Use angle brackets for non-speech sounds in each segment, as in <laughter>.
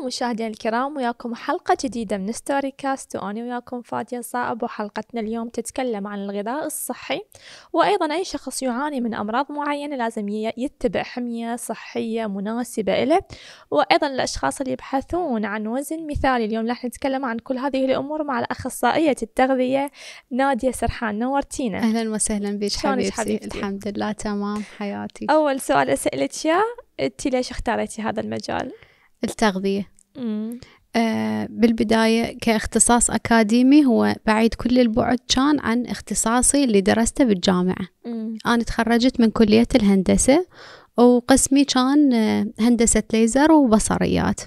هلا مشاهدينا الكرام وياكم حلقة جديدة من ستوري كاست وأنا وياكم فادية صائب وحلقتنا اليوم تتكلم عن الغذاء الصحي وأيضا أي شخص يعاني من أمراض معينة لازم يتبع حمية صحية مناسبة له وأيضا الأشخاص اللي يبحثون عن وزن مثالي اليوم راح نتكلم عن كل هذه الأمور مع الأخصائية التغذية نادية سرحان نورتينا أهلا وسهلا بك حبيبتي. حبيبتي الحمد لله تمام حياتي أول سؤال أسألك يا أنت ليش اختارتي هذا المجال؟ التغذية آه بالبداية كاختصاص أكاديمي هو بعيد كل البعد كان عن اختصاصي اللي درسته بالجامعة مم. أنا تخرجت من كلية الهندسة وقسمي كان آه، هندسة ليزر وبصريات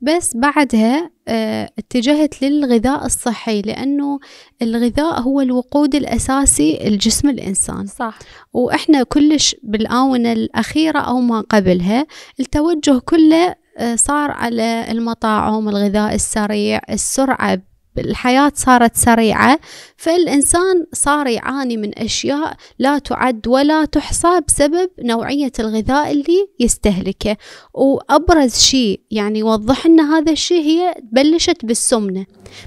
بس بعدها آه، اتجهت للغذاء الصحي لأنه الغذاء هو الوقود الأساسي لجسم الإنسان صح وإحنا كلش بالآونة الأخيرة أو ما قبلها التوجه كله آه، صار على المطاعم الغذاء السريع السرعة الحياة صارت سريعة فالإنسان صار يعاني من أشياء لا تعد ولا تحصى بسبب نوعية الغذاء اللي يستهلكه وأبرز شيء يعني يوضح لنا هذا الشيء هي بلشت بالسمنة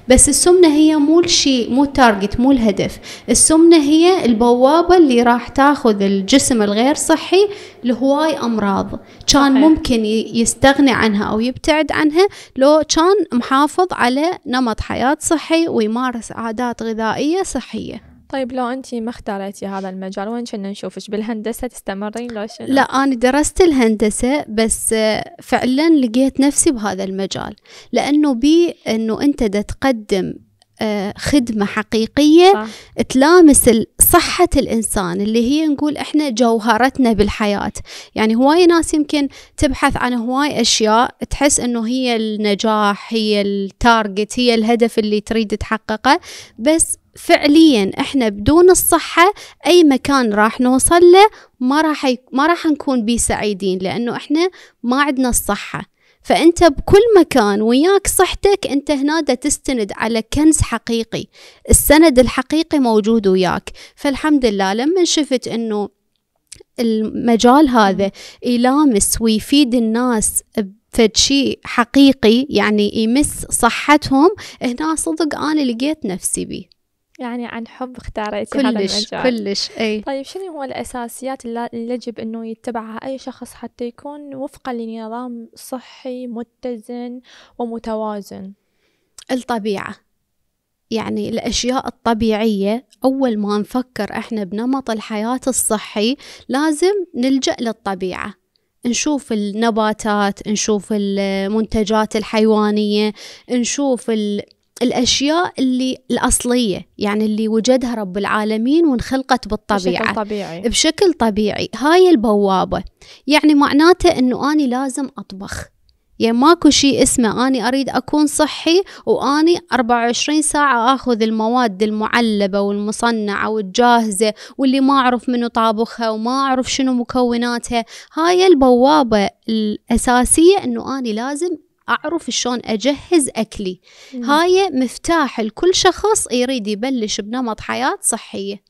بس السمنة هي مو الشيء مو التارجت مو الهدف السمنة هي البوابة اللي راح تاخذ الجسم الغير صحي لهواي أمراض كان ممكن يستغني عنها أو يبتعد عنها لو كان محافظ على نمط حياة مأكولات صحي ويمارس عادات غذائية صحية طيب لو انت ما اختاريتي هذا المجال وين كنا نشوفك بالهندسه تستمرين لو شنو؟ لا انا درست الهندسه بس فعلا لقيت نفسي بهذا المجال لانه بي انه انت دا تقدم آه، خدمه حقيقيه صح. تلامس صحة الإنسان اللي هي نقول إحنا جوهرتنا بالحياة يعني هواي ناس يمكن تبحث عن هواي أشياء تحس إنه هي النجاح هي التارجت هي الهدف اللي تريد تحققه بس فعليا احنا بدون الصحة اي مكان راح نوصل له ما راح ما راح نكون بيه سعيدين لانه احنا ما عندنا الصحة فأنت بكل مكان وياك صحتك أنت هنا دا تستند على كنز حقيقي السند الحقيقي موجود وياك فالحمد لله لما شفت أنه المجال هذا يلامس ويفيد الناس فد شيء حقيقي يعني يمس صحتهم هنا صدق أنا لقيت نفسي بيه يعني عن حب اختاريتي هذا المجال كلش اي طيب شنو هو الاساسيات اللي يجب انه يتبعها اي شخص حتى يكون وفقا لنظام صحي متزن ومتوازن الطبيعه يعني الاشياء الطبيعيه اول ما نفكر احنا بنمط الحياه الصحي لازم نلجا للطبيعه نشوف النباتات نشوف المنتجات الحيوانيه نشوف ال... الأشياء اللي الأصلية يعني اللي وجدها رب العالمين وانخلقت بالطبيعة بشكل طبيعي. بشكل طبيعي هاي البوابة يعني معناته أنه أنا لازم أطبخ يعني ماكو شيء اسمه أني أريد أكون صحي وأني 24 ساعة أخذ المواد المعلبة والمصنعة والجاهزة واللي ما أعرف منو طابخها وما أعرف شنو مكوناتها هاي البوابة الأساسية أنه أني لازم أعرف شلون أجهز أكلي مم. هاي مفتاح لكل شخص يريد يبلش بنمط حياة صحية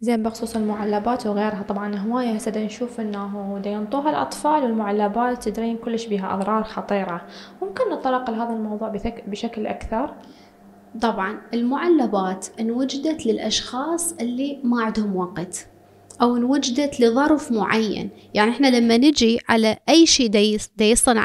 زين بخصوص المعلبات وغيرها طبعا هواية هسه نشوف انه دا ينطوها الاطفال والمعلبات تدرين كلش بها اضرار خطيرة ممكن نتطرق لهذا الموضوع بشكل اكثر طبعا المعلبات انوجدت للاشخاص اللي ما عندهم وقت أو انوجدت لظرف معين يعني إحنا لما نجي على أي شيء دا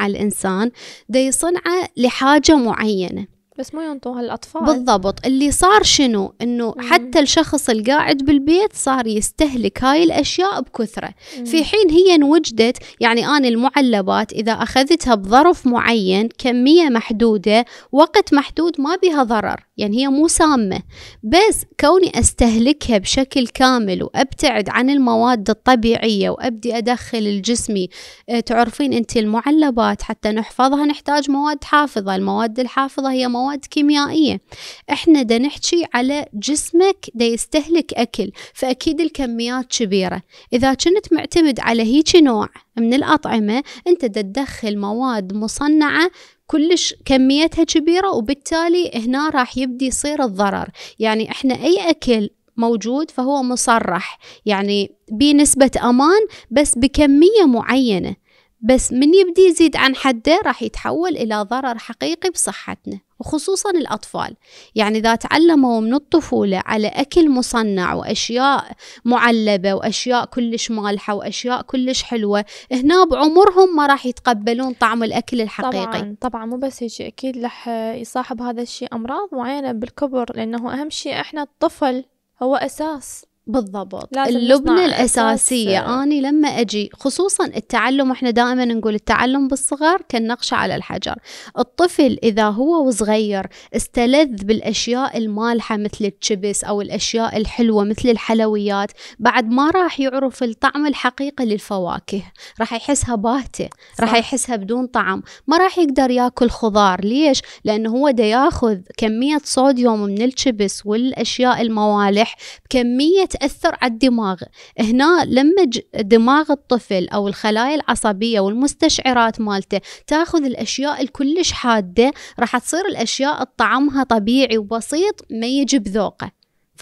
الإنسان دا يصنعه لحاجة معينة بس ما ينطوها الأطفال بالضبط اللي صار شنو إنه حتى الشخص القاعد بالبيت صار يستهلك هاي الأشياء بكثرة مم. في حين هي انوجدت يعني أنا المعلبات إذا أخذتها بظرف معين كمية محدودة وقت محدود ما بها ضرر يعني هي مو سامة بس كوني أستهلكها بشكل كامل وأبتعد عن المواد الطبيعية وأبدي أدخل الجسمي آه، تعرفين أنت المعلبات حتى نحفظها نحتاج مواد حافظة المواد الحافظة هي مواد كيميائية إحنا دا نحكي على جسمك دا يستهلك أكل فأكيد الكميات كبيرة إذا كنت معتمد على هيك نوع من الأطعمة أنت دا تدخل مواد مصنعة كلش كميتها كبيرة وبالتالي هنا راح يبدي يصير الضرر يعني احنا اي اكل موجود فهو مصرح يعني بنسبة امان بس بكمية معينة بس من يبدي يزيد عن حده راح يتحول الى ضرر حقيقي بصحتنا وخصوصا الأطفال يعني إذا تعلموا من الطفولة على أكل مصنع وأشياء معلبة وأشياء كلش مالحة وأشياء كلش حلوة هنا بعمرهم ما راح يتقبلون طعم الأكل الحقيقي طبعا طبعا مو بس هيك أكيد راح يصاحب هذا الشيء أمراض معينة بالكبر لأنه أهم شيء إحنا الطفل هو أساس بالضبط اللبنة الأساسية أساس. آه. أني لما أجي خصوصا التعلم وإحنا دائما نقول التعلم بالصغر كالنقش على الحجر الطفل إذا هو وصغير استلذ بالأشياء المالحة مثل الشبس أو الأشياء الحلوة مثل الحلويات بعد ما راح يعرف الطعم الحقيقي للفواكه راح يحسها باهتة راح يحسها بدون طعم ما راح يقدر ياكل خضار ليش؟ لأنه هو دا ياخذ كمية صوديوم من الشبس والأشياء الموالح بكمية تأثر على الدماغ هنا لما دماغ الطفل أو الخلايا العصبية والمستشعرات مالته تاخذ الأشياء الكلش حادة راح تصير الأشياء طعمها طبيعي وبسيط ما ذوقه بذوقه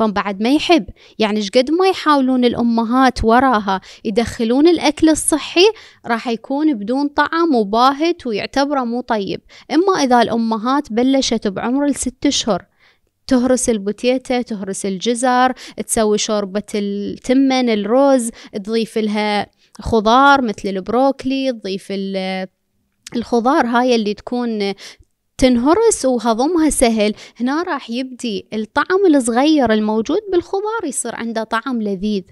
بعد ما يحب يعني قد ما يحاولون الأمهات وراها يدخلون الأكل الصحي راح يكون بدون طعم وباهت ويعتبره مو طيب إما إذا الأمهات بلشت بعمر الست شهر تهرس البوتيتا تهرس الجزر تسوي شوربة التمن الروز تضيف لها خضار مثل البروكلي تضيف الخضار هاي اللي تكون تنهرس وهضمها سهل هنا راح يبدي الطعم الصغير الموجود بالخضار يصير عنده طعم لذيذ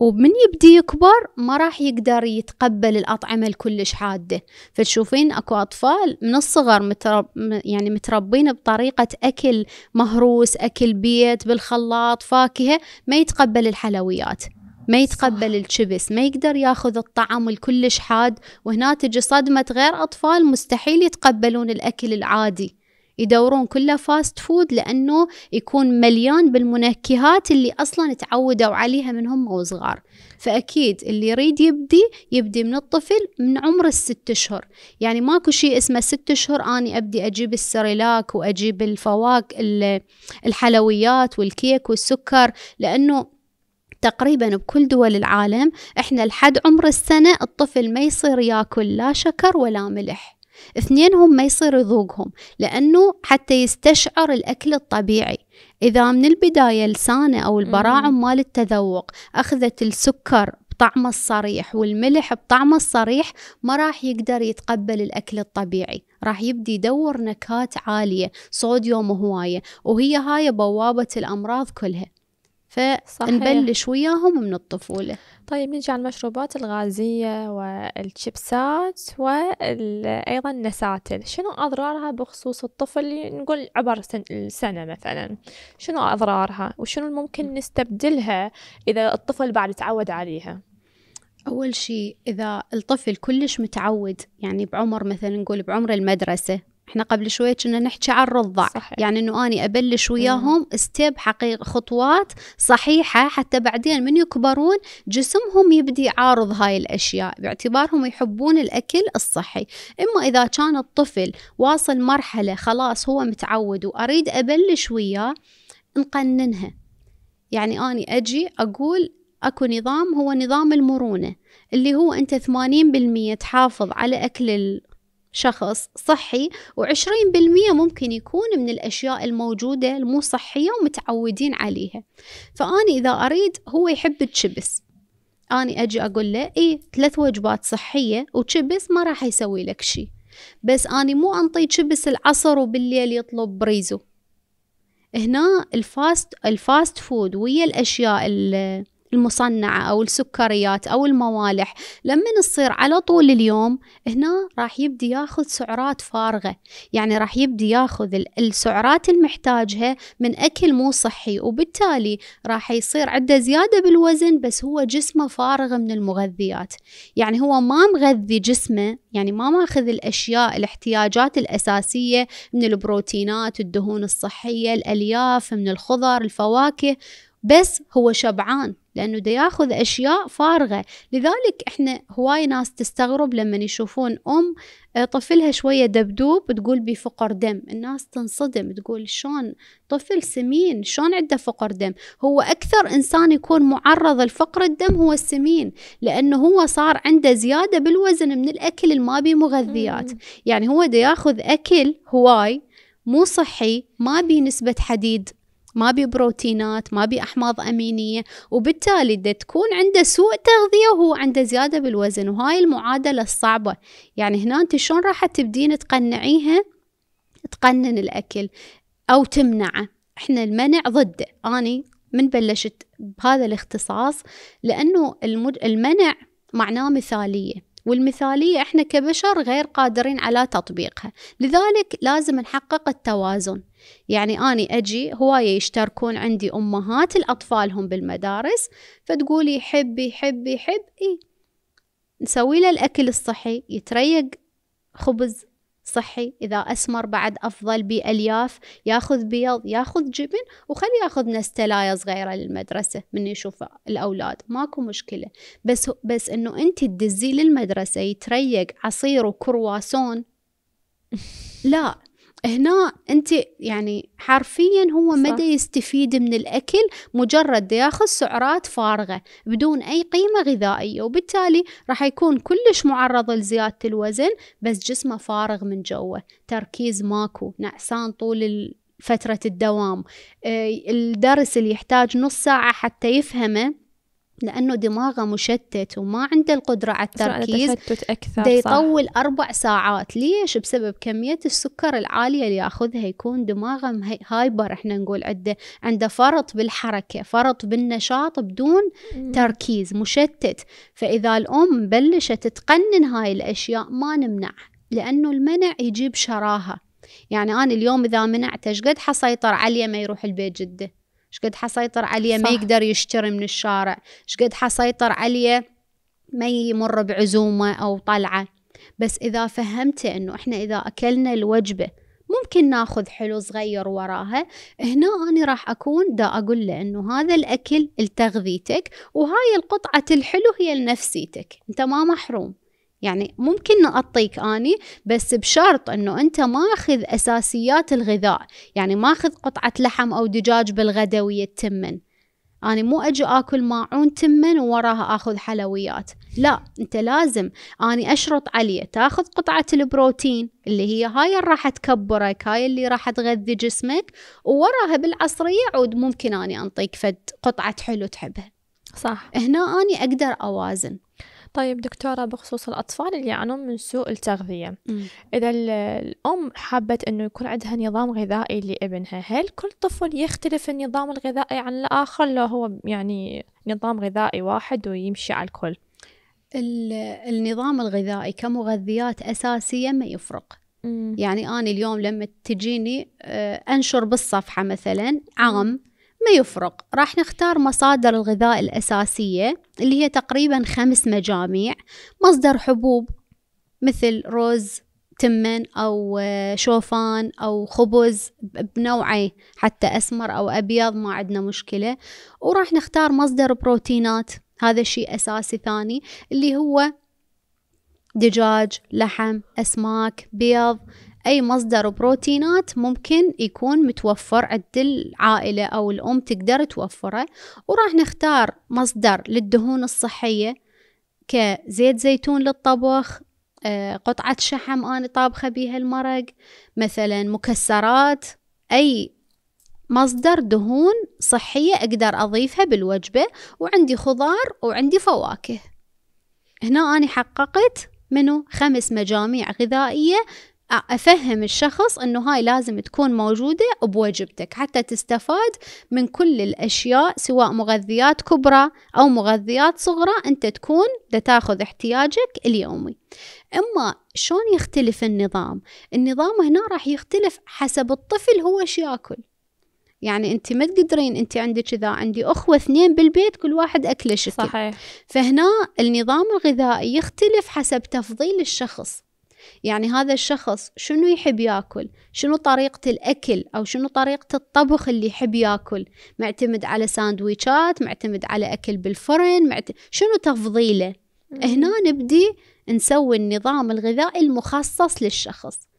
ومن يبدي يكبر ما راح يقدر يتقبل الأطعمة الكلش حادة فتشوفين أكو أطفال من الصغر مترب يعني متربين بطريقة أكل مهروس أكل بيت بالخلاط فاكهة ما يتقبل الحلويات ما يتقبل الشبس ما يقدر ياخذ الطعم الكلش حاد وهنا تجي صدمة غير أطفال مستحيل يتقبلون الأكل العادي يدورون كله فاست فود لأنه يكون مليان بالمنكهات اللي أصلا تعودوا عليها من هم وصغار فأكيد اللي يريد يبدي يبدي من الطفل من عمر الست أشهر يعني ماكو شيء اسمه ست أشهر أني أبدي أجيب السريلاك وأجيب الفواك الحلويات والكيك والسكر لأنه تقريبا بكل دول العالم احنا لحد عمر السنة الطفل ما يصير ياكل لا شكر ولا ملح اثنين هم ما يصير يذوقهم لأنه حتى يستشعر الأكل الطبيعي إذا من البداية لسانه أو البراعم مال التذوق أخذت السكر بطعمه الصريح والملح بطعمه الصريح ما راح يقدر يتقبل الأكل الطبيعي راح يبدي يدور نكهات عالية صوديوم هواية وهي هاي بوابة الأمراض كلها فنبلش وياهم من الطفولة طيب نجي على المشروبات الغازية والشيبسات وأيضا النساتل شنو أضرارها بخصوص الطفل اللي نقول عبر السنة مثلا شنو أضرارها وشنو ممكن نستبدلها إذا الطفل بعد تعود عليها أول شيء إذا الطفل كلش متعود يعني بعمر مثلا نقول بعمر المدرسة احنا قبل شوي كنا نحكي عن الرضع صحيح. يعني انه اني ابلش وياهم ستيب حقيقي خطوات صحيحة حتى بعدين من يكبرون جسمهم يبدي يعارض هاي الاشياء باعتبارهم يحبون الاكل الصحي اما اذا كان الطفل واصل مرحلة خلاص هو متعود واريد ابلش وياه نقننها يعني اني اجي اقول اكو نظام هو نظام المرونة اللي هو انت 80% تحافظ على اكل شخص صحي و20% ممكن يكون من الأشياء الموجودة المو صحية ومتعودين عليها فأنا إذا أريد هو يحب الشبس أنا أجي أقول له إيه ثلاث وجبات صحية وشبس ما راح يسوي لك شي بس أنا مو أنطي شبس العصر وبالليل يطلب بريزو هنا الفاست الفاست فود ويا الأشياء اللي المصنعة أو السكريات أو الموالح لما تصير على طول اليوم هنا راح يبدي ياخذ سعرات فارغة يعني راح يبدي ياخذ السعرات المحتاجها من أكل مو صحي وبالتالي راح يصير عنده زيادة بالوزن بس هو جسمه فارغ من المغذيات يعني هو ما مغذي جسمه يعني ما ماخذ الأشياء الاحتياجات الأساسية من البروتينات الدهون الصحية الألياف من الخضر الفواكه بس هو شبعان لانه دا ياخذ اشياء فارغه لذلك احنا هواي ناس تستغرب لما يشوفون ام آه، طفلها شويه دبدوب تقول بي فقر دم الناس تنصدم تقول شلون طفل سمين شلون عنده فقر دم هو اكثر انسان يكون معرض لفقر الدم هو السمين لانه هو صار عنده زياده بالوزن من الاكل اللي ما بيه مغذيات يعني هو دا ياخذ اكل هواي مو صحي ما بيه نسبة حديد ما بي بروتينات ما بي أحماض أمينية وبالتالي دا تكون عنده سوء تغذية وهو عنده زيادة بالوزن وهاي المعادلة الصعبة يعني هنا أنت شلون راح تبدين تقنعيها تقنن الأكل أو تمنعه احنا المنع ضده أني من بلشت بهذا الاختصاص لأنه المنع معناه مثالية والمثالية احنا كبشر غير قادرين على تطبيقها لذلك لازم نحقق التوازن يعني أني أجي هواية يشتركون عندي أمهات الأطفالهم بالمدارس فتقولي حبي حبي حب إيه نسوي له الأكل الصحي يتريق خبز صحي إذا أسمر بعد أفضل بألياف ياخذ بيض ياخذ جبن وخلي ياخذ نستلاية صغيرة للمدرسة من يشوف الأولاد ماكو مشكلة بس بس إنه أنت تدزي للمدرسة يتريق عصير وكرواسون <laughs> لا هنا انت يعني حرفيا هو صح. مدى يستفيد من الاكل مجرد ياخذ سعرات فارغه بدون اي قيمه غذائيه وبالتالي راح يكون كلش معرض لزياده الوزن بس جسمه فارغ من جوه تركيز ماكو نعسان طول فترة الدوام آه، الدرس اللي يحتاج نص ساعة حتى يفهمه لأنه دماغه مشتت وما عنده القدرة على التركيز أكثر دي يطول صح. أربع ساعات ليش بسبب كمية السكر العالية اللي ياخذها يكون دماغه هايبر احنا نقول عنده عنده فرط بالحركة فرط بالنشاط بدون مم. تركيز مشتت فإذا الأم بلشت تقنن هاي الأشياء ما نمنع لأنه المنع يجيب شراهة يعني أنا اليوم إذا منعت ايش قد حسيطر عليه ما يروح البيت جده شقد حسيطر عليه ما يقدر يشتري من الشارع شقد حسيطر عليه ما يمر بعزومة أو طلعة بس إذا فهمت أنه إحنا إذا أكلنا الوجبة ممكن ناخذ حلو صغير وراها هنا أنا راح أكون دا أقول له أنه هذا الأكل لتغذيتك وهاي القطعة الحلو هي لنفسيتك أنت ما محروم يعني ممكن نقطيك اني بس بشرط انه انت ماخذ اساسيات الغذاء يعني ماخذ قطعه لحم او دجاج بالغداء ويا التمن أنا مو أجي آكل ماعون تمن ووراها آخذ حلويات لا أنت لازم أنا أشرط عليه تاخذ قطعة البروتين اللي هي هاي اللي راح تكبرك هاي اللي راح تغذي جسمك ووراها بالعصرية عود ممكن أني أنطيك فد قطعة حلو تحبها صح هنا أني أقدر أوازن طيب دكتورة بخصوص الأطفال اللي يعانون من سوء التغذية م. إذا الأم حابة أنه يكون عندها نظام غذائي لابنها هل كل طفل يختلف النظام الغذائي عن الآخر لو هو يعني نظام غذائي واحد ويمشي على الكل النظام الغذائي كمغذيات أساسية ما يفرق يعني أنا اليوم لما تجيني آه، أنشر بالصفحة مثلا عام ما يفرق راح نختار مصادر الغذاء الأساسية اللي هي تقريبا خمس مجاميع مصدر حبوب مثل روز تمن أو آه، شوفان أو خبز بنوعي حتى أسمر أو أبيض ما عندنا مشكلة وراح نختار مصدر بروتينات هذا شيء أساسي ثاني اللي هو دجاج لحم أسماك بيض أي مصدر بروتينات ممكن يكون متوفر عند العائلة أو الأم تقدر توفره وراح نختار مصدر للدهون الصحية كزيت زيتون للطبخ آه، قطعة شحم أنا طابخة بيها المرق مثلا مكسرات أي مصدر دهون صحية أقدر أضيفها بالوجبة وعندي خضار وعندي فواكه هنا أنا حققت منو خمس مجاميع غذائية افهم الشخص انه هاي لازم تكون موجوده بوجبتك حتى تستفاد من كل الاشياء سواء مغذيات كبرى او مغذيات صغرى انت تكون تاخذ احتياجك اليومي اما شلون يختلف النظام النظام هنا راح يختلف حسب الطفل هو شو ياكل يعني انت ما تقدرين انت عندك اذا عندي اخوه اثنين بالبيت كل واحد اكله شكل صحيح فهنا النظام الغذائي يختلف حسب تفضيل الشخص يعني هذا الشخص شنو يحب ياكل شنو طريقة الأكل أو شنو طريقة الطبخ اللي يحب ياكل معتمد على ساندويتشات معتمد على أكل بالفرن معت... شنو تفضيله هنا نبدي نسوي النظام الغذائي المخصص للشخص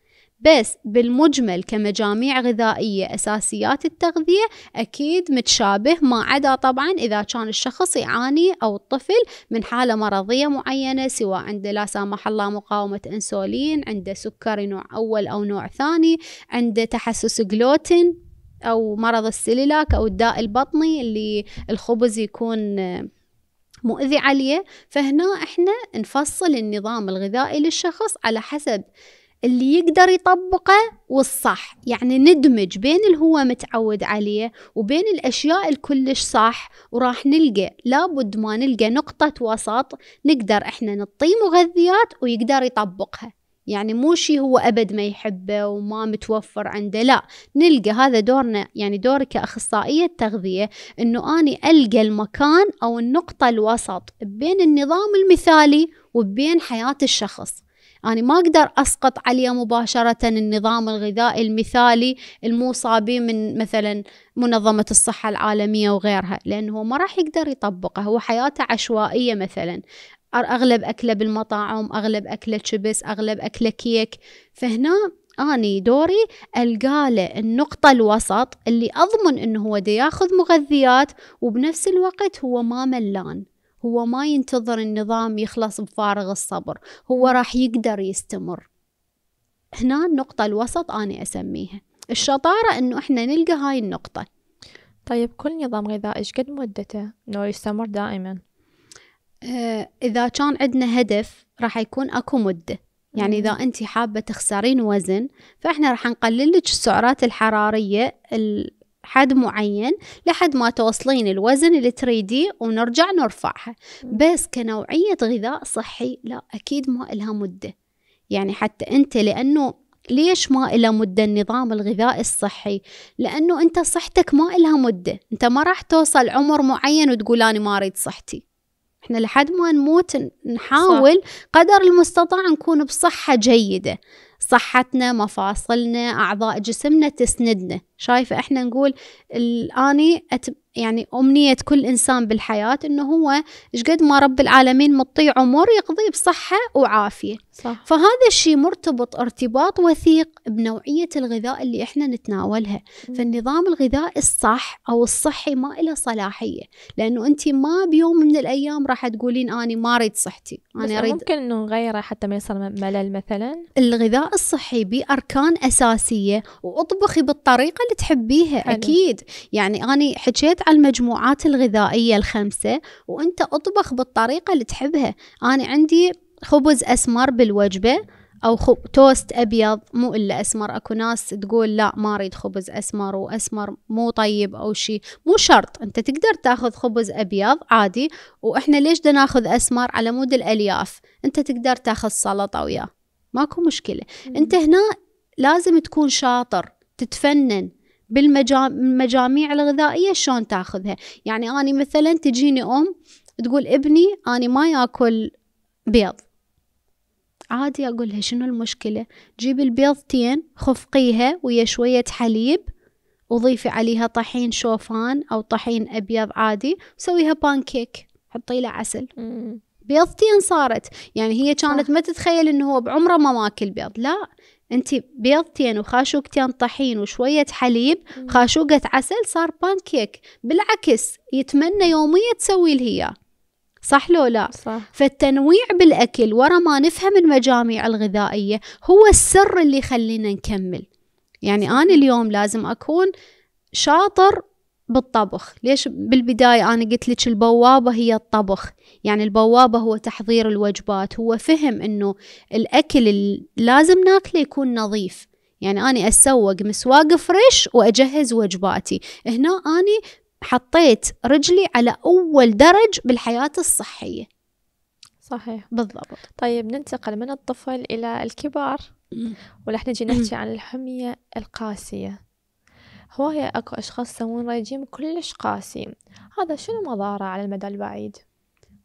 بس بالمجمل كمجاميع غذائية أساسيات التغذية أكيد متشابه ما عدا طبعا إذا كان الشخص يعاني أو الطفل من حالة مرضية معينة سواء عنده لا سامح الله مقاومة أنسولين عنده سكري نوع أول أو نوع ثاني عنده تحسس جلوتين أو مرض السليلاك أو الداء البطني اللي الخبز يكون مؤذي عليه فهنا احنا نفصل النظام الغذائي للشخص على حسب اللي يقدر يطبقه والصح يعني ندمج بين اللي هو متعود عليه وبين الأشياء الكلش صح وراح نلقى لابد ما نلقى نقطة وسط نقدر احنا نطيه مغذيات ويقدر يطبقها يعني مو شي هو أبد ما يحبه وما متوفر عنده لا نلقى هذا دورنا يعني دوري كأخصائية تغذية أنه أني ألقى المكان أو النقطة الوسط بين النظام المثالي وبين حياة الشخص أنا ما أقدر أسقط عليه مباشرة النظام الغذائي المثالي الموصى به من مثلا منظمة الصحة العالمية وغيرها لأنه هو ما راح يقدر يطبقه هو حياته عشوائية مثلا أغلب أكله بالمطاعم أغلب أكله شبس أغلب أكله كيك فهنا أني دوري ألقى له النقطة الوسط اللي أضمن أنه هو ياخذ مغذيات وبنفس الوقت هو ما ملان هو ما ينتظر النظام يخلص بفارغ الصبر هو راح يقدر يستمر هنا النقطة الوسط أنا أسميها الشطارة أنه إحنا نلقى هاي النقطة طيب كل نظام غذائي قد مدته أنه يستمر دائما آه، إذا كان عندنا هدف راح يكون أكو مدة يعني إذا أنت حابة تخسرين وزن فإحنا راح نقلل لك السعرات الحرارية حد معين لحد ما توصلين الوزن اللي تريديه ونرجع نرفعها بس كنوعية غذاء صحي لا أكيد ما إلها مدة يعني حتى أنت لأنه ليش ما إلها مدة النظام الغذائي الصحي لأنه أنت صحتك ما إلها مدة أنت ما راح توصل عمر معين وتقول أنا ما أريد صحتي احنا لحد ما نموت نحاول صح. قدر المستطاع نكون بصحة جيدة صحتنا مفاصلنا أعضاء جسمنا تسندنا شايفة إحنا نقول الآني أت... يعني أمنية كل إنسان بالحياة إنه هو قد ما رب العالمين مطيع عمر يقضي بصحة وعافية صح. فهذا الشيء مرتبط ارتباط وثيق بنوعية الغذاء اللي احنا نتناولها م. فالنظام الغذائي الصح او الصحي ما له صلاحية لانه انت ما بيوم من الايام راح تقولين اني ما اريد صحتي انا بس اريد ممكن انه نغيره حتى ما يصير ملل مثلا الغذاء الصحي باركان اساسية واطبخي بالطريقة اللي تحبيها حلو. اكيد يعني انا حكيت على المجموعات الغذائية الخمسة وانت اطبخ بالطريقة اللي تحبها انا عندي خبز أسمر بالوجبة أو خب... توست أبيض مو إلا أسمر أكو ناس تقول لا ما أريد خبز أسمر وأسمر مو طيب أو شيء مو شرط أنت تقدر تاخذ خبز أبيض عادي وإحنا ليش دا ناخذ أسمر على مود الألياف أنت تقدر تاخذ سلطة وياه ماكو مشكلة أنت هنا لازم تكون شاطر تتفنن بالمجاميع الغذائية شلون تاخذها يعني أنا مثلا تجيني أم تقول ابني أنا ما ياكل بيض عادي أقولها شنو المشكلة جيب البيضتين خفقيها ويا شوية حليب وضيفي عليها طحين شوفان أو طحين أبيض عادي وسويها بانكيك حطي له عسل بيضتين صارت يعني هي كانت ما تتخيل انه هو بعمره ما ماكل بيض لا انت بيضتين وخاشوقتين طحين وشويه حليب خاشوقه عسل صار بانكيك بالعكس يتمنى يوميا تسوي له اياه صح لو لا صح. فالتنويع بالأكل ورا ما نفهم المجاميع الغذائية هو السر اللي يخلينا نكمل يعني أنا اليوم لازم أكون شاطر بالطبخ ليش بالبداية أنا قلت لك البوابة هي الطبخ يعني البوابة هو تحضير الوجبات هو فهم أنه الأكل اللي لازم ناكله يكون نظيف يعني أنا أسوق مسواق فريش وأجهز وجباتي هنا أنا حطيت رجلي على أول درج بالحياة الصحية صحيح بالضبط طيب ننتقل من الطفل إلى الكبار ولح نجي نحكي عن الحمية القاسية هواية أكو أشخاص يسوون رجيم كلش قاسي هذا شنو مضاره على المدى البعيد؟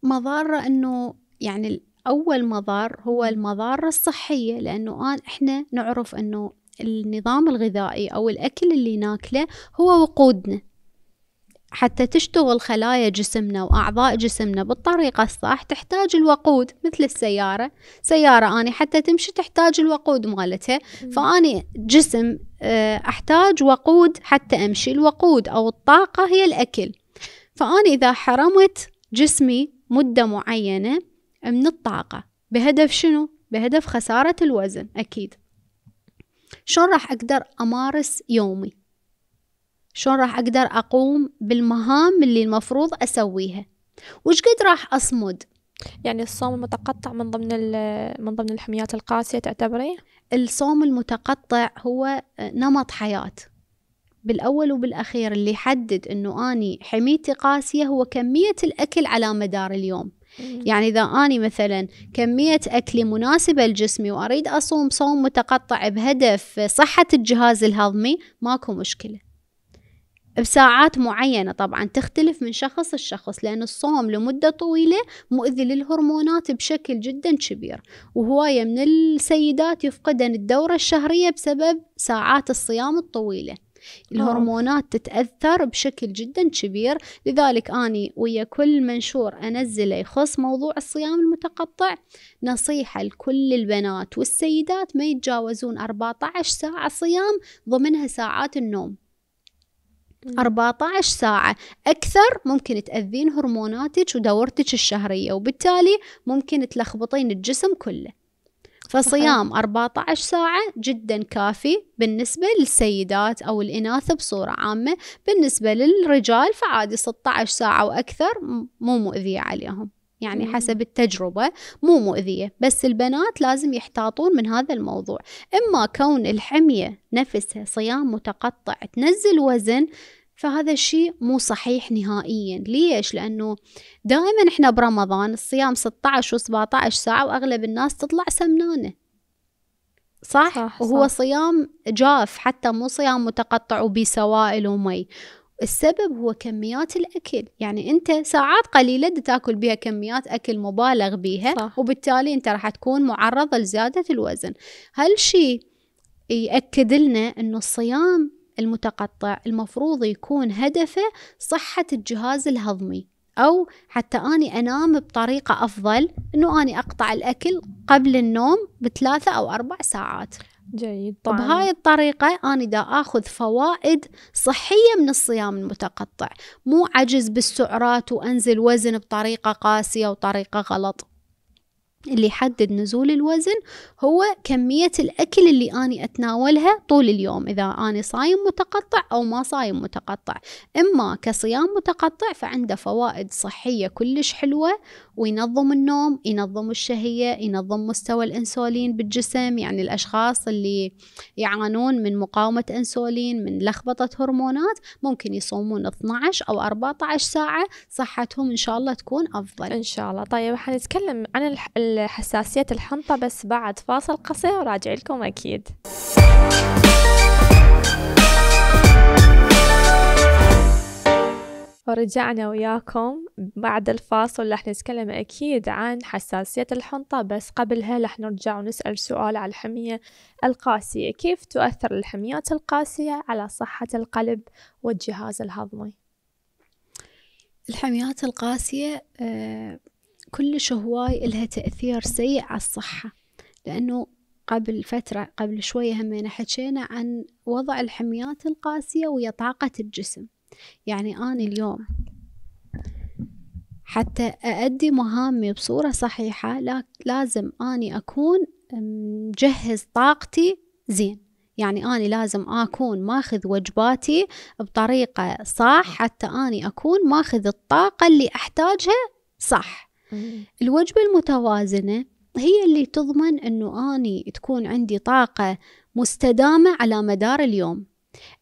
مضاره أنه يعني أول مضار هو المضارة الصحية لأنه آن إحنا نعرف أنه النظام الغذائي أو الأكل اللي ناكله هو وقودنا حتى تشتغل خلايا جسمنا وأعضاء جسمنا بالطريقة الصح تحتاج الوقود مثل السيارة سيارة أنا حتى تمشي تحتاج الوقود مالتها فأني جسم آه، أحتاج وقود حتى أمشي الوقود أو الطاقة هي الأكل فأني إذا حرمت جسمي مدة معينة من الطاقة بهدف شنو؟ بهدف خسارة الوزن أكيد شلون راح أقدر أمارس يومي شلون راح أقدر أقوم بالمهام اللي المفروض أسويها وش قد راح أصمد يعني الصوم المتقطع من ضمن من ضمن الحميات القاسية تعتبري؟ الصوم المتقطع هو آه، نمط حياة بالأول وبالأخير اللي يحدد أنه أني حميتي قاسية هو كمية الأكل على مدار اليوم يعني إذا أني مثلا كمية أكلي مناسبة لجسمي وأريد أصوم صوم متقطع بهدف صحة الجهاز الهضمي ماكو مشكلة بساعات معينة طبعا تختلف من شخص لشخص لأن الصوم لمدة طويلة مؤذي للهرمونات بشكل جدا كبير وهواية من السيدات يفقدن الدورة الشهرية بسبب ساعات الصيام الطويلة آه. الهرمونات تتأثر بشكل جدا كبير لذلك أني ويا كل منشور أنزله يخص موضوع الصيام المتقطع نصيحة لكل البنات والسيدات ما يتجاوزون 14 ساعة صيام ضمنها ساعات النوم 14 ساعة أكثر ممكن تأذين هرموناتك ودورتك الشهرية وبالتالي ممكن تلخبطين الجسم كله فصيام 14 ساعة جدا كافي بالنسبة للسيدات أو الإناث بصورة عامة بالنسبة للرجال فعادي 16 ساعة وأكثر مو مؤذية عليهم يعني حسب التجربة مو مؤذية بس البنات لازم يحتاطون من هذا الموضوع إما كون الحمية نفسها صيام متقطع تنزل وزن فهذا الشيء مو صحيح نهائيا ليش لانه دائما احنا برمضان الصيام 16 و17 ساعه واغلب الناس تطلع سمنانه صح, صح وهو صح. صيام جاف حتى مو صيام متقطع وبسوائل ومي السبب هو كميات الاكل يعني انت ساعات قليله تاكل بها كميات اكل مبالغ بها صح. وبالتالي انت راح تكون معرض لزياده الوزن هالشيء ياكد لنا انه الصيام المتقطع المفروض يكون هدفه صحة الجهاز الهضمي أو حتى أني أنام بطريقة أفضل أنه أني أقطع الأكل قبل النوم بثلاثة أو أربع ساعات جيد طبعا. بهاي الطريقة أنا دا أخذ فوائد صحية من الصيام المتقطع مو عجز بالسعرات وأنزل وزن بطريقة قاسية وطريقة غلط اللي يحدد نزول الوزن هو كمية الأكل اللي أنا أتناولها طول اليوم إذا أنا صايم متقطع أو ما صايم متقطع إما كصيام متقطع فعنده فوائد صحية كلش حلوة وينظم النوم ينظم الشهية ينظم مستوى الأنسولين بالجسم يعني الأشخاص اللي يعانون من مقاومة أنسولين من لخبطة هرمونات ممكن يصومون 12 أو 14 ساعة صحتهم إن شاء الله تكون أفضل إن شاء الله طيب حنتكلم عن حساسية الحنطة بس بعد فاصل قصير وراجع لكم أكيد ورجعنا وياكم بعد الفاصل رح نتكلم أكيد عن حساسية الحنطة بس قبلها رح نرجع ونسأل سؤال على الحمية القاسية كيف تؤثر الحميات القاسية على صحة القلب والجهاز الهضمي؟ الحميات القاسية آه، كلش هواي إلها تأثير سيء على الصحة لأنه قبل فترة قبل شوية همينا حكينا عن وضع الحميات القاسية ويا طاقة الجسم يعني أنا اليوم حتى أأدي مهامي بصورة صحيحة لازم أني أكون مجهز طاقتي زين يعني أني لازم أكون ماخذ وجباتي بطريقة صح حتى أني أكون ماخذ الطاقة اللي أحتاجها صح الوجبة المتوازنة هي اللي تضمن أنه أني تكون عندي طاقة مستدامة على مدار اليوم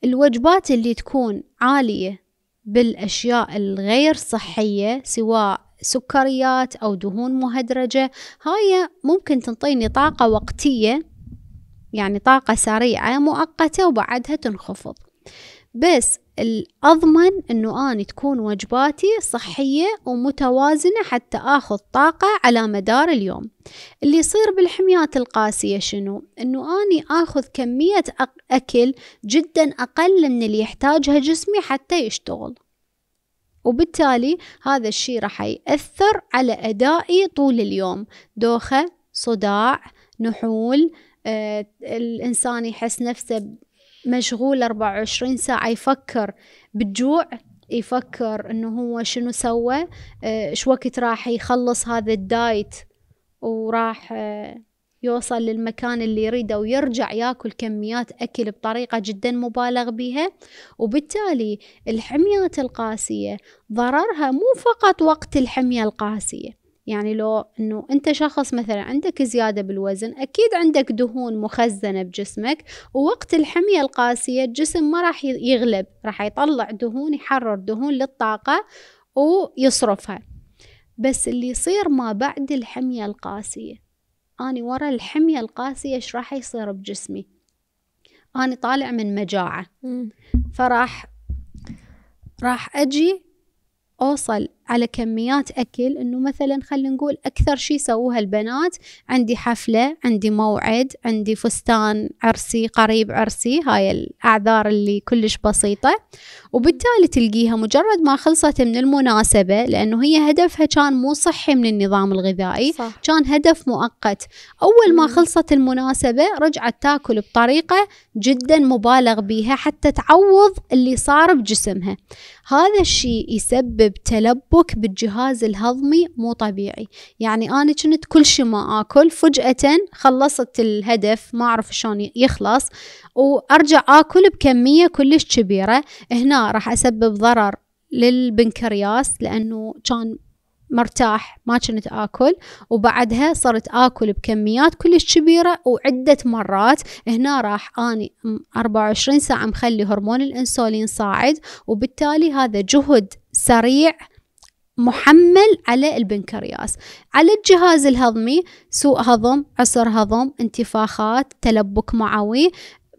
الوجبات اللي تكون عالية بالأشياء الغير صحية سواء سكريات أو دهون مهدرجة هاي ممكن تنطيني طاقة وقتية يعني طاقة سريعة مؤقتة وبعدها تنخفض بس الأضمن أنه أنا تكون وجباتي صحية ومتوازنة حتى أخذ طاقة على مدار اليوم اللي يصير بالحميات القاسية شنو؟ أنه أني أخذ كمية أكل جدا أقل من اللي يحتاجها جسمي حتى يشتغل وبالتالي هذا الشيء راح يأثر على أدائي طول اليوم دوخة صداع نحول آه، الإنسان يحس نفسه مشغول 24 ساعة يفكر بالجوع يفكر انه هو شنو سوى آه، شو وقت راح يخلص هذا الدايت وراح آه، يوصل للمكان اللي يريده ويرجع ياكل كميات اكل بطريقه جدا مبالغ بها وبالتالي الحميات القاسيه ضررها مو فقط وقت الحميه القاسيه يعني لو انه انت شخص مثلا عندك زياده بالوزن اكيد عندك دهون مخزنه بجسمك ووقت الحميه القاسيه الجسم ما راح يغلب راح يطلع دهون يحرر دهون للطاقه ويصرفها بس اللي يصير ما بعد الحميه القاسيه اني ورا الحميه القاسيه ايش راح يصير بجسمي اني طالع من مجاعه فراح راح اجي اوصل على كميات أكل إنه مثلا خلينا نقول أكثر شيء سووها البنات عندي حفلة عندي موعد عندي فستان عرسي قريب عرسي هاي الأعذار اللي كلش بسيطة وبالتالي تلقيها مجرد ما خلصت من المناسبة لأنه هي هدفها كان مو صحي من النظام الغذائي صح. كان هدف مؤقت أول ما خلصت المناسبة رجعت تاكل بطريقة جدا مبالغ بيها حتى تعوض اللي صار بجسمها هذا الشيء يسبب تلبس ربك بالجهاز الهضمي مو طبيعي يعني أنا كنت كل شيء ما آكل فجأة خلصت الهدف ما أعرف شلون يخلص وأرجع آكل بكمية كلش كبيرة هنا راح أسبب ضرر للبنكرياس لأنه كان مرتاح ما كنت آكل وبعدها صرت آكل بكميات كلش كبيرة وعدة مرات هنا راح أني 24 ساعة مخلي هرمون الأنسولين صاعد وبالتالي هذا جهد سريع محمل على البنكرياس على الجهاز الهضمي سوء هضم عسر هضم انتفاخات تلبك معوي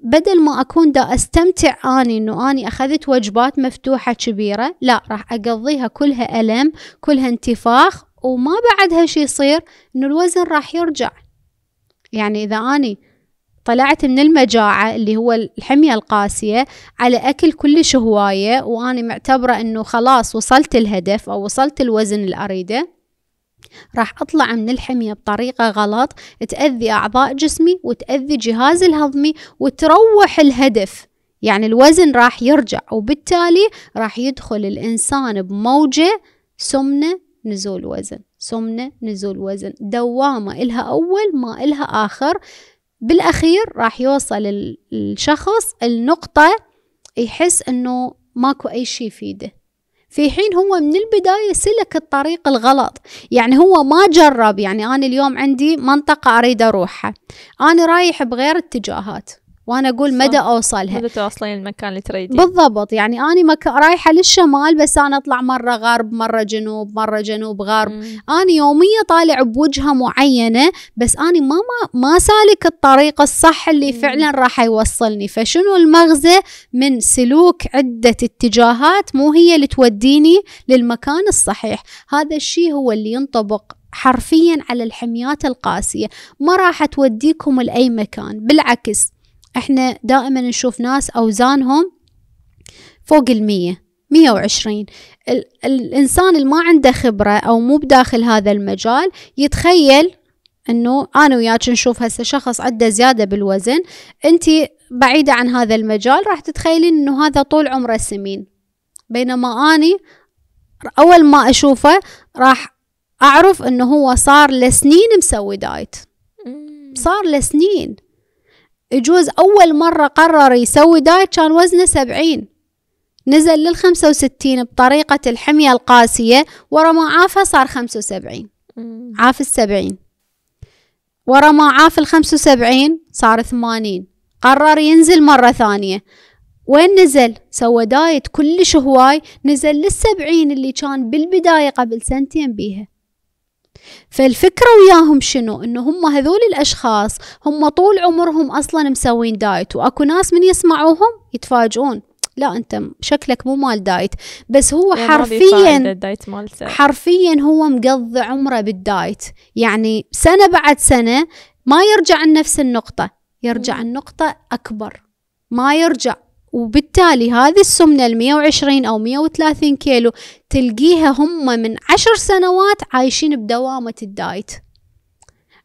بدل ما أكون دا أستمتع أني أنه أني أخذت وجبات مفتوحة كبيرة لا راح أقضيها كلها ألم كلها انتفاخ وما بعدها شي يصير أنه الوزن راح يرجع يعني إذا أني طلعت من المجاعة اللي هو الحمية القاسية على أكل كلش هواية وأنا معتبرة أنه خلاص وصلت الهدف أو وصلت الوزن الأريده راح أطلع من الحمية بطريقة غلط تأذي أعضاء جسمي وتأذي جهازي الهضمي وتروح الهدف يعني الوزن راح يرجع وبالتالي راح يدخل الإنسان بموجة سمنة نزول وزن سمنة نزول وزن دوامة إلها أول ما إلها آخر بالأخير راح يوصل الشخص النقطة يحس أنه ماكو أي شيء يفيده في حين هو من البداية سلك الطريق الغلط يعني هو ما جرب يعني أنا اليوم عندي منطقة أريد أروحها أنا رايح بغير اتجاهات وانا اقول مدى اوصلها مدى توصلين المكان اللي تريدين بالضبط يعني انا مك... رايحه للشمال بس انا اطلع مره غرب مره جنوب مره جنوب غرب مم. انا يوميه طالع بوجهه معينه بس انا ما ما, ما سالك الطريق الصح اللي مم. فعلا راح يوصلني فشنو المغزى من سلوك عده اتجاهات مو هي اللي توديني للمكان الصحيح هذا الشيء هو اللي ينطبق حرفيا على الحميات القاسية ما راح توديكم لأي مكان بالعكس احنا دائما نشوف ناس أوزانهم فوق المية مية وعشرين الإنسان اللي ما عنده خبرة أو مو بداخل هذا المجال يتخيل انه انا وياك نشوف هسه شخص عنده زياده بالوزن انت بعيده عن هذا المجال راح تتخيلين انه هذا طول عمره سمين بينما اني اول ما اشوفه راح اعرف انه هو صار لسنين مسوي دايت صار لسنين يجوز أول مرة قرر يسوي دايت كان وزنه سبعين نزل للخمسة وستين بطريقة الحمية القاسية ورا ما عافى صار خمسة وسبعين عاف السبعين ورا ما عاف الخمسة وسبعين صار ثمانين قرر ينزل مرة ثانية وين نزل؟ سوى دايت كلش هواي نزل للسبعين اللي كان بالبداية قبل سنتين بيها فالفكرة وياهم شنو انه هم هذول الاشخاص هم طول عمرهم اصلا مسوين دايت واكو ناس من يسمعوهم يتفاجئون لا انت شكلك مو مال دايت بس هو حرفيا حرفيا هو مقضي عمره بالدايت يعني سنة بعد سنة ما يرجع لنفس النقطة يرجع النقطة أكبر ما يرجع وبالتالي هذه السمنة ال 120 أو 130 كيلو تلقيها هم من عشر سنوات عايشين بدوامة الدايت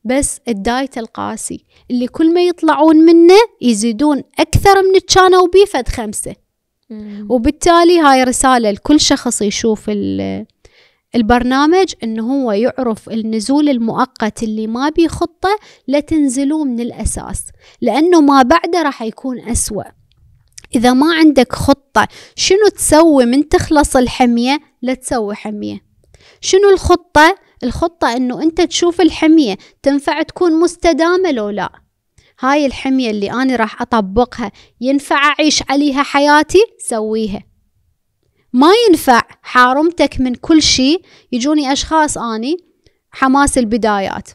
بس الدايت القاسي اللي كل ما يطلعون منه يزيدون أكثر من كانوا وبيفد فد خمسة وبالتالي هاي رسالة لكل شخص يشوف البرنامج انه هو يعرف النزول المؤقت اللي ما بيه خطة لا تنزلوه من الأساس لأنه ما بعده راح يكون أسوأ إذا ما عندك خطة شنو تسوي من تخلص الحمية لا تسوي حمية شنو الخطة؟ الخطة أنه أنت تشوف الحمية تنفع تكون مستدامة لو لا هاي الحمية اللي أنا راح أطبقها ينفع أعيش عليها حياتي سويها ما ينفع حارمتك من كل شيء يجوني أشخاص أني حماس البدايات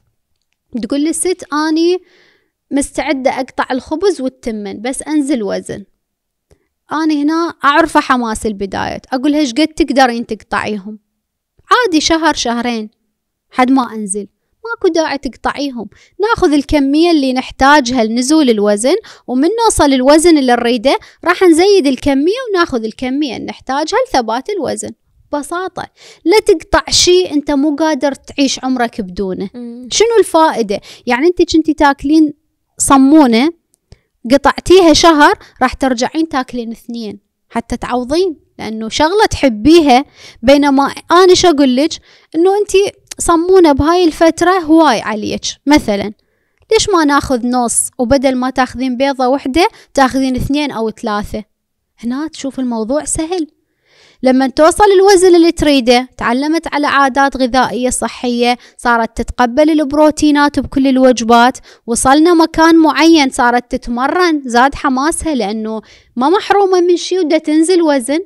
تقول لي ست أني مستعدة أقطع الخبز والتمن بس أنزل وزن أنا هنا أعرفه حماس البداية أقول إيش قد تقدرين تقطعيهم عادي شهر شهرين حد ما أنزل ماكو داعي تقطعيهم ناخذ الكمية اللي نحتاجها لنزول الوزن ومن نوصل الوزن اللي نريده راح نزيد الكمية وناخذ الكمية اللي نحتاجها لثبات الوزن ببساطة لا تقطع شيء انت مو قادر تعيش عمرك بدونه شنو الفائدة يعني انت كنتي تاكلين صمونة قطعتيها شهر راح ترجعين تاكلين اثنين حتى تعوضين لانه شغله تحبيها بينما انا شو اقول لك انه انت صمونه بهاي الفتره هواي عليك مثلا ليش ما ناخذ نص وبدل ما تاخذين بيضه وحده تاخذين اثنين او ثلاثه هنا تشوف الموضوع سهل لما توصل الوزن اللي تريده تعلمت على عادات غذائية صحية صارت تتقبل البروتينات بكل الوجبات وصلنا مكان معين صارت تتمرن زاد حماسها لأنه ما محرومة من شي ودا تنزل وزن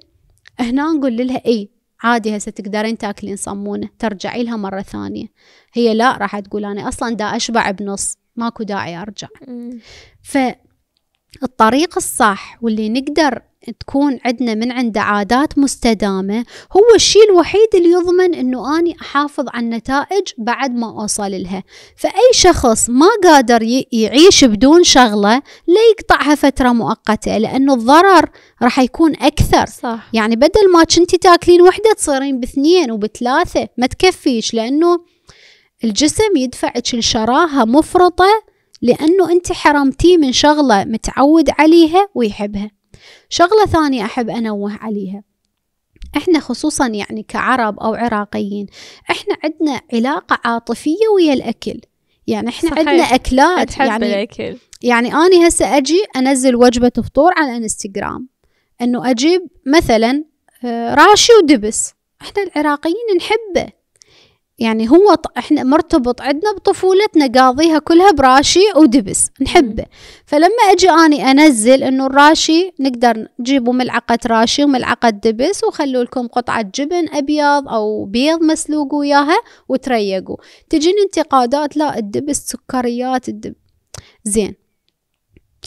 هنا نقول لها اي عادي هسه تقدرين تاكلين صمونه ترجعي لها مره ثانيه هي لا راح تقول انا اصلا دا اشبع بنص ماكو داعي ارجع م. فالطريق الصح واللي نقدر تكون عندنا من عنده عادات مستدامة هو الشيء الوحيد اللي يضمن أنه أني أحافظ على النتائج بعد ما أوصل لها فأي شخص ما قادر يعيش بدون شغلة لا يقطعها فترة مؤقتة لأنه الضرر راح يكون أكثر صح. يعني بدل ما كنتي تاكلين وحدة تصيرين باثنين وبثلاثة ما تكفيش لأنه الجسم يدفعك لشراهة مفرطة لأنه أنت حرمتيه من شغلة متعود عليها ويحبها شغلة ثانية أحب أنوه عليها احنا خصوصا يعني كعرب او عراقيين احنا عندنا علاقه عاطفيه ويا الاكل يعني احنا صحيح. عندنا اكلات يعني الأكل. يعني اني هسه اجي انزل وجبه فطور على الانستغرام انه اجيب مثلا آه، راشي ودبس احنا العراقيين نحبه يعني هو ط... احنا مرتبط عندنا بطفولتنا قاضيها كلها براشي ودبس نحبه فلما اجي اني انزل انه الراشي نقدر نجيبوا ملعقه راشي وملعقه دبس وخلوا لكم قطعه جبن ابيض او بيض مسلوق وياها وتريقوا تجيني انتقادات لا الدبس سكريات الدب زين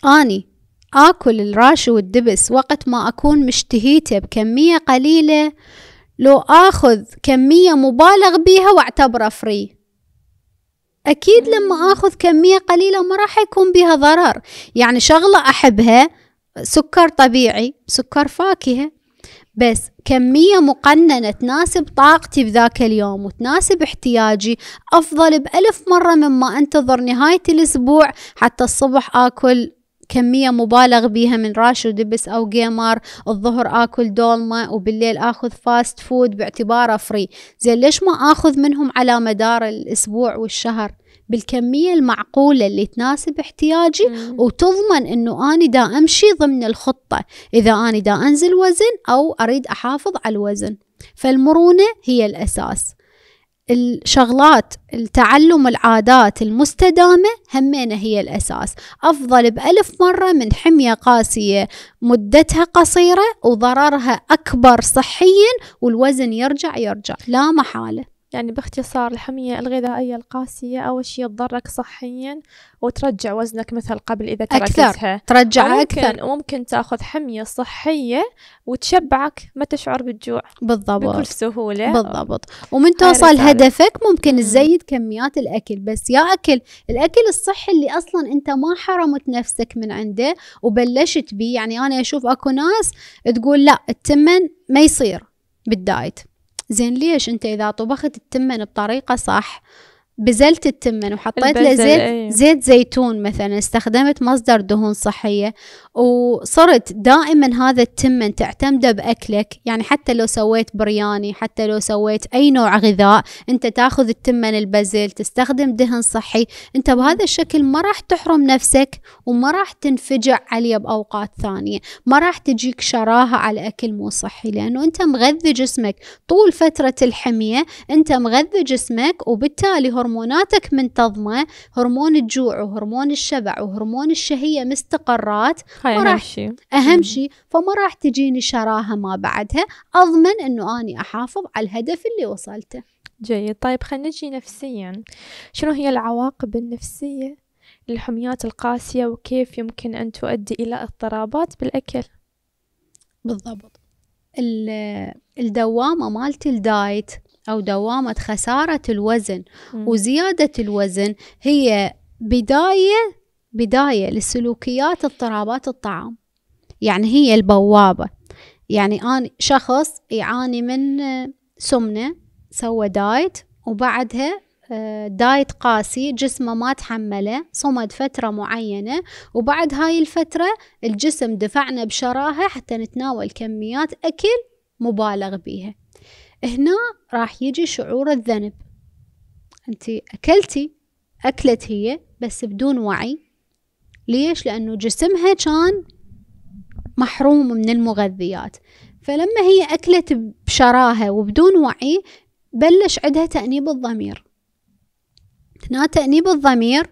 اني اكل الراشي والدبس وقت ما اكون مشتهيته بكميه قليله لو آخذ كمية مبالغ بيها واعتبره فري أكيد لما آخذ كمية قليلة ما راح يكون بها ضرر يعني شغلة أحبها سكر طبيعي سكر فاكهة بس كمية مقننة تناسب طاقتي بذاك اليوم وتناسب احتياجي أفضل بألف مرة مما أنتظر نهاية الأسبوع حتى الصبح آكل كمية مبالغ بيها من راش ودبس أو جيمر الظهر آكل دولمة وبالليل آخذ فاست فود باعتباره فري زين ليش ما آخذ منهم على مدار الأسبوع والشهر بالكمية المعقولة اللي تناسب احتياجي مم. وتضمن انه اني دا امشي ضمن الخطة اذا اني دا انزل وزن او اريد احافظ على الوزن فالمرونة هي الاساس الشغلات التعلم العادات المستدامة همينة هي الأساس أفضل بألف مرة من حمية قاسية مدتها قصيرة وضررها أكبر صحيا والوزن يرجع يرجع لا محالة يعني باختصار الحمية الغذائية القاسية أول شيء تضرك صحيا وترجع وزنك مثل قبل إذا تركتها أكثر ترجع أكثر وممكن تاخذ حمية صحية وتشبعك ما تشعر بالجوع بالضبط بكل سهولة بالضبط ومن توصل هدفك ممكن تزيد كميات الأكل بس يا أكل الأكل الصحي اللي أصلا أنت ما حرمت نفسك من عنده وبلشت بيه يعني أنا أشوف أكو ناس تقول لا التمن ما يصير بالدايت زين ليش انت اذا طبخت التمن بطريقة صح بزلت التمن وحطيت له زيت أيوه. زيت زيتون مثلا استخدمت مصدر دهون صحية وصرت دائما هذا التمن تعتمده بأكلك يعني حتى لو سويت برياني حتى لو سويت أي نوع غذاء أنت تاخذ التمن البزل تستخدم دهن صحي أنت بهذا الشكل ما راح تحرم نفسك وما راح تنفجع عليه بأوقات ثانية ما راح تجيك شراهة على أكل مو صحي لأنه أنت مغذي جسمك طول فترة الحمية أنت مغذي جسمك وبالتالي هو هرموناتك منتظمة هرمون الجوع وهرمون الشبع وهرمون الشهية مستقرات هاي أهم شيء أهم شيء فما راح تجيني شراهة ما بعدها أضمن أنه أني أحافظ على الهدف اللي وصلته جيد طيب خلينا نجي نفسيا شنو هي العواقب النفسية للحميات القاسية وكيف يمكن أن تؤدي إلى اضطرابات بالأكل بالضبط الدوامة مالتي الدايت أو دوامة خسارة الوزن وزيادة الوزن هي بداية بداية لسلوكيات اضطرابات الطعام يعني هي البوابة يعني أنا شخص يعاني من آه، سمنة سوى دايت وبعدها آه، دايت قاسي جسمه ما تحمله صمد فترة معينة وبعد هاي الفترة الجسم دفعنا بشراهة حتى نتناول كميات أكل مبالغ بيها هنا راح يجي شعور الذنب انت اكلتي اكلت هي بس بدون وعي ليش لانه جسمها كان محروم من المغذيات فلما هي اكلت بشراهه وبدون وعي بلش عندها تانيب الضمير هنا تانيب الضمير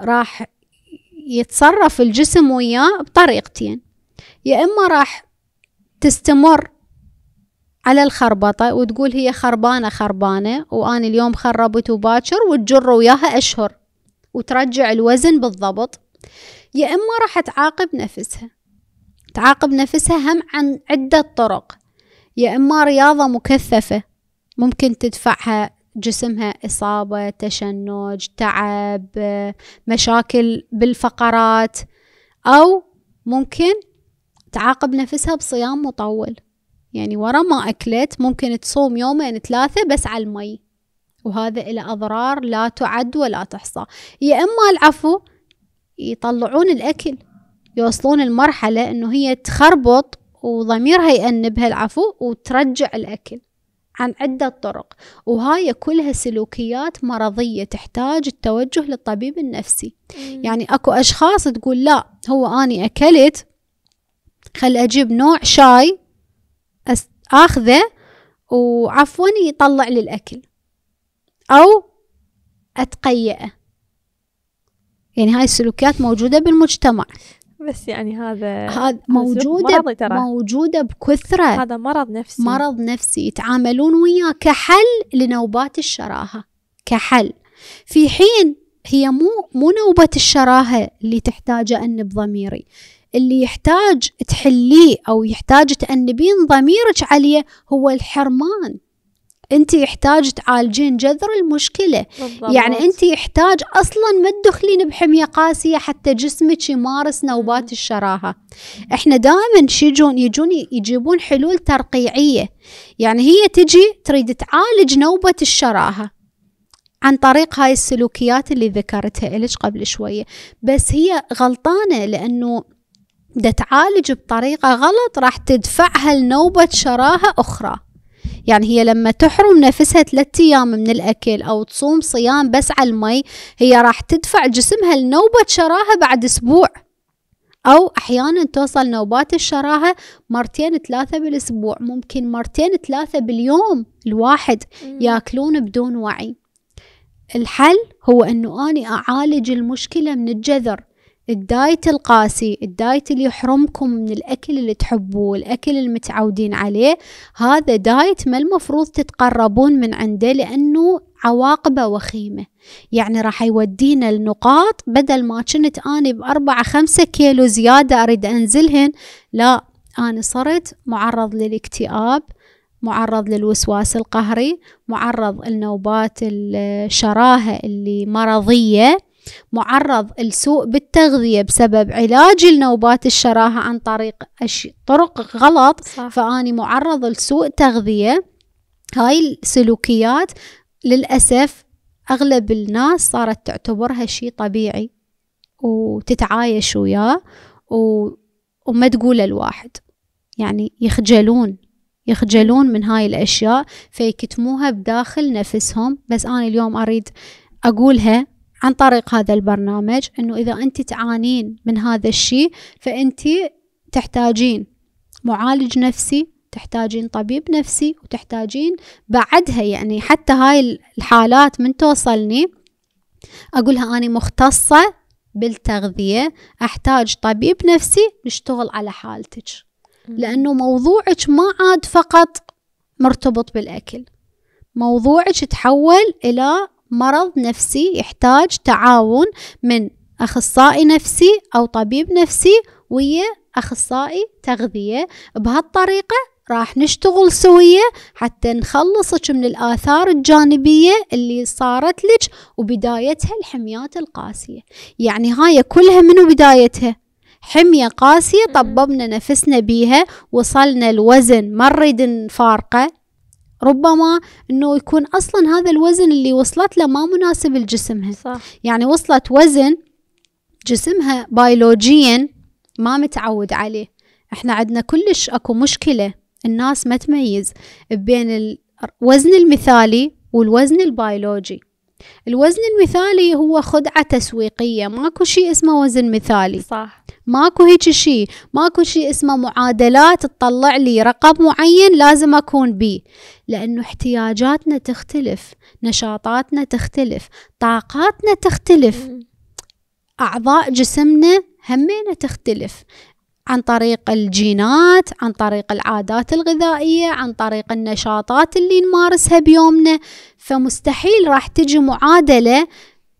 راح يتصرف الجسم وياه بطريقتين يا اما راح تستمر على الخربطة وتقول هي خربانة خربانة وأنا اليوم خربت وباكر وتجر وياها أشهر وترجع الوزن بالضبط يا إما راح تعاقب نفسها تعاقب نفسها هم عن عدة طرق يا إما رياضة مكثفة ممكن تدفعها جسمها إصابة تشنج تعب مشاكل بالفقرات أو ممكن تعاقب نفسها بصيام مطول يعني ورا ما أكلت ممكن تصوم يومين ثلاثة بس على المي وهذا إلى أضرار لا تعد ولا تحصى يا إما العفو يطلعون الأكل يوصلون المرحلة أنه هي تخربط وضميرها يأنبها العفو وترجع الأكل عن عدة طرق وهاي كلها سلوكيات مرضية تحتاج التوجه للطبيب النفسي مم. يعني أكو أشخاص تقول لا هو أني أكلت خل أجيب نوع شاي اخذه وعفوا يطلع لي الاكل او اتقيئه يعني هاي السلوكيات موجودة بالمجتمع بس يعني هذا هذا موجودة موجودة بكثرة هذا مرض نفسي مرض نفسي يتعاملون وياه كحل لنوبات الشراهة كحل في حين هي مو مو نوبة الشراهة اللي تحتاج أنب ضميري اللي يحتاج تحليه أو يحتاج تأنبين ضميرك عليه هو الحرمان انت يحتاج تعالجين جذر المشكله بالضبط. يعني انت يحتاج اصلا ما تدخلين بحميه قاسيه حتى جسمك يمارس نوبات الشراهه احنا دائما يجون يجون يجيبون حلول ترقيعيه يعني هي تجي تريد تعالج نوبه الشراهه عن طريق هاي السلوكيات اللي ذكرتها لك قبل شويه بس هي غلطانه لانه ده تعالج بطريقة غلط راح تدفعها لنوبة شراهة أخرى يعني هي لما تحرم نفسها ثلاثة أيام من الأكل أو تصوم صيام بس على المي هي راح تدفع جسمها لنوبة شراهة بعد أسبوع أو أحيانا توصل نوبات الشراهة مرتين ثلاثة بالأسبوع ممكن مرتين ثلاثة باليوم الواحد يأكلون بدون وعي الحل هو أنه أنا أعالج المشكلة من الجذر الدايت القاسي الدايت اللي يحرمكم من الأكل اللي تحبوه الأكل المتعودين عليه هذا دايت ما المفروض تتقربون من عنده لأنه عواقبه وخيمة يعني راح يودينا النقاط بدل ما كنت أنا بأربعة خمسة كيلو زيادة أريد أنزلهن لا أنا صرت معرض للاكتئاب معرض للوسواس القهري معرض لنوبات الشراهة اللي مرضية معرض لسوء بالتغذية بسبب علاج لنوبات الشراهة عن طريق طرق غلط صح. فأني معرض لسوء تغذية هاي السلوكيات للأسف أغلب الناس صارت تعتبرها شيء طبيعي وتتعايش وياه و... وما تقول الواحد يعني يخجلون يخجلون من هاي الأشياء فيكتموها بداخل نفسهم بس أنا اليوم أريد أقولها عن طريق هذا البرنامج انه اذا انت تعانين من هذا الشيء فانت تحتاجين معالج نفسي تحتاجين طبيب نفسي وتحتاجين بعدها يعني حتى هاي الحالات من توصلني اقولها اني مختصه بالتغذيه احتاج طبيب نفسي نشتغل على حالتك لانه موضوعك ما عاد فقط مرتبط بالاكل موضوعك تحول الى مرض نفسي يحتاج تعاون من أخصائي نفسي أو طبيب نفسي ويا أخصائي تغذية بهالطريقة راح نشتغل سوية حتى نخلصك من الآثار الجانبية اللي صارت لك وبدايتها الحميات القاسية يعني هاي كلها منو بدايتها حمية قاسية طببنا نفسنا بيها وصلنا الوزن ما نريد نفارقه ربما انه يكون اصلا هذا الوزن اللي وصلت له ما مناسب لجسمها صح. يعني وصلت وزن جسمها بيولوجيا ما متعود عليه احنا عندنا كلش اكو مشكله الناس ما تميز بين الوزن المثالي والوزن البيولوجي الوزن المثالي هو خدعة تسويقية ماكو شيء اسمه وزن مثالي صح ماكو هيك شيء ماكو شيء اسمه معادلات تطلع لي رقم معين لازم اكون بيه لانه احتياجاتنا تختلف نشاطاتنا تختلف طاقاتنا تختلف اعضاء جسمنا همينة تختلف عن طريق الجينات عن طريق العادات الغذائية عن طريق النشاطات اللي نمارسها بيومنا فمستحيل راح تجي معادلة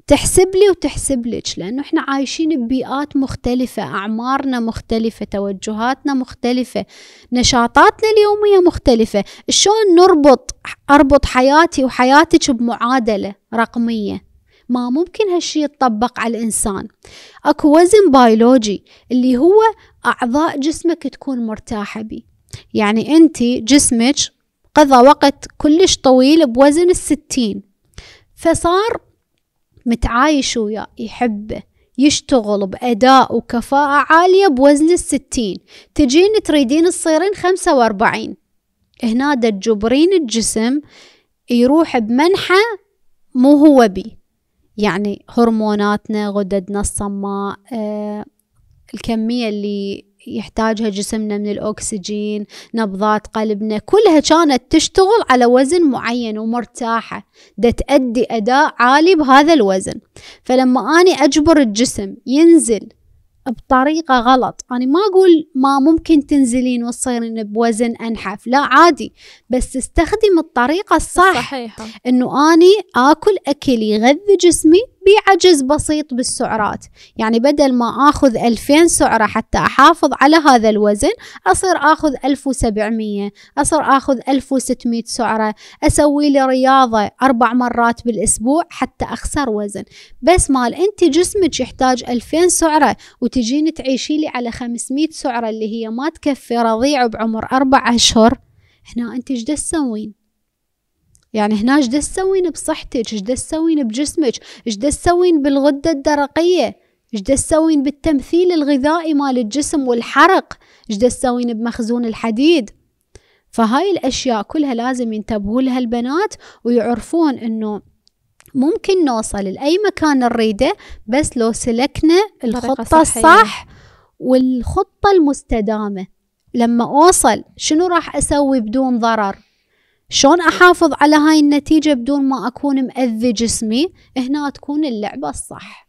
تحسب لي وتحسب لك لأنه إحنا عايشين ببيئات مختلفة أعمارنا مختلفة توجهاتنا مختلفة نشاطاتنا اليومية مختلفة شلون نربط أربط حياتي وحياتك بمعادلة رقمية ما ممكن هالشي يتطبق على الإنسان أكو وزن بيولوجي اللي هو أعضاء جسمك تكون مرتاحة بيه يعني أنت جسمك قضى وقت كلش طويل بوزن الستين فصار متعايش وياه يحبه يشتغل بأداء وكفاءة عالية بوزن الستين تجين تريدين تصيرين خمسة واربعين هنا تجبرين الجسم يروح بمنحى مو هو بي يعني هرموناتنا غددنا الصماء آه الكمية اللي يحتاجها جسمنا من الأكسجين نبضات قلبنا كلها كانت تشتغل على وزن معين ومرتاحة دا تأدي أداء عالي بهذا الوزن فلما أني أجبر الجسم ينزل بطريقة غلط أنا ما أقول ما ممكن تنزلين وتصيرين بوزن أنحف لا عادي بس استخدم الطريقة الصح صحيحة. أنه أني أكل أكل يغذي جسمي بعجز بسيط بالسعرات يعني بدل ما أخذ 2000 سعرة حتى أحافظ على هذا الوزن أصير أخذ 1700 أصير أخذ 1600 سعرة أسوي لي رياضة أربع مرات بالأسبوع حتى أخسر وزن بس مال أنت جسمك يحتاج 2000 سعرة وتجين تعيشي لي على 500 سعرة اللي هي ما تكفي رضيع بعمر أربع أشهر هنا أنت ايش تسوين؟ يعني هنا ايش تسوين بصحتك ايش تسوين بجسمك ايش تسوين بالغده الدرقيه ايش تسوين بالتمثيل الغذائي مال الجسم والحرق ايش تسوين بمخزون الحديد فهاي الاشياء كلها لازم ينتبهوا لها البنات ويعرفون انه ممكن نوصل لاي مكان نريده بس لو سلكنا الخطه الصح والخطه المستدامه لما اوصل شنو راح اسوي بدون ضرر شلون احافظ على هاي النتيجه بدون ما اكون مأذي جسمي هنا تكون اللعبه الصح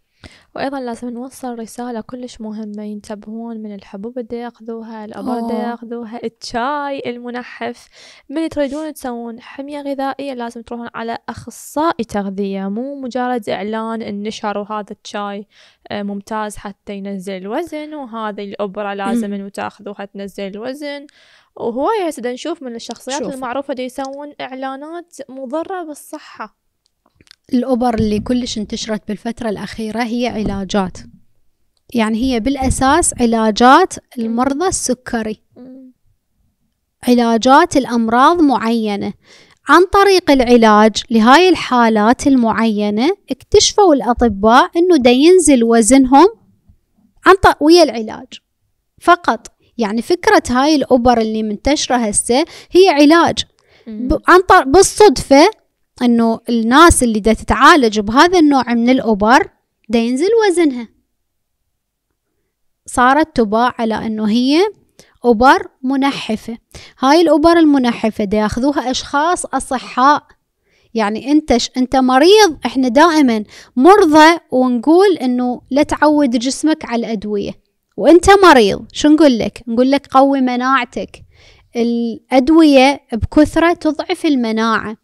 وايضا لازم نوصل رساله كلش مهمه ينتبهون من الحبوب اللي ياخذوها الابر آه. ياخذوها الشاي المنحف من تريدون تسوون حميه غذائيه لازم تروحون على اخصائي تغذيه مو مجرد اعلان النشر وهذا الشاي آه، ممتاز حتى ينزل الوزن وهذه الابره لازم تاخذوها تنزل الوزن وهواية هسه نشوف من الشخصيات شوف. المعروفة دي يسوون إعلانات مضرة بالصحة الأوبر اللي كلش انتشرت بالفترة الأخيرة هي علاجات يعني هي بالأساس علاجات المرضى السكري علاجات الأمراض معينة عن طريق العلاج لهاي الحالات المعينة اكتشفوا الأطباء أنه دا ينزل وزنهم عن ويا العلاج فقط يعني فكرة هاي الأوبر اللي منتشرة هسه هي علاج عن بالصدفة انه الناس اللي دا تتعالج بهذا النوع من الأوبر دا ينزل وزنها صارت تباع على انه هي أوبر منحفة هاي الأوبر المنحفة دا ياخذوها أشخاص أصحاء يعني انت ش... انت مريض احنا دائما مرضى ونقول انه لا تعود جسمك على الادويه وانت مريض شو نقول لك نقول لك قوي مناعتك الأدوية بكثرة تضعف المناعة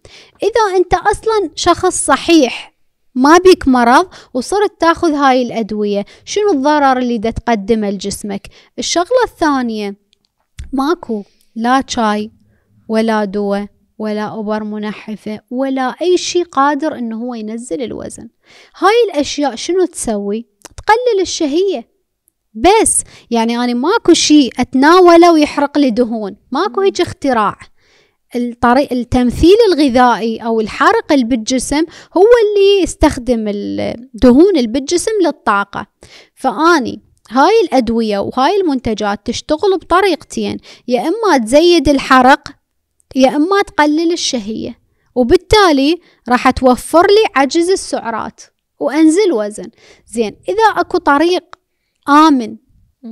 إذا أنت أصلا شخص صحيح ما بيك مرض وصرت تاخذ هاي الأدوية شنو الضرر اللي دا تقدمه لجسمك الشغلة الثانية ماكو لا شاي ولا دواء ولا أبر منحفة ولا أي شيء قادر أنه هو ينزل الوزن هاي الأشياء شنو تسوي تقلل الشهية بس يعني أنا ماكو شيء أتناوله ويحرق لي دهون ماكو هيك اختراع الطريق التمثيل الغذائي او الحرق اللي بالجسم هو اللي يستخدم الدهون اللي بالجسم للطاقه فاني هاي الادويه وهاي المنتجات تشتغل بطريقتين يا اما تزيد الحرق يا اما تقلل الشهيه وبالتالي راح توفر لي عجز السعرات وانزل وزن زين اذا اكو طريق آمن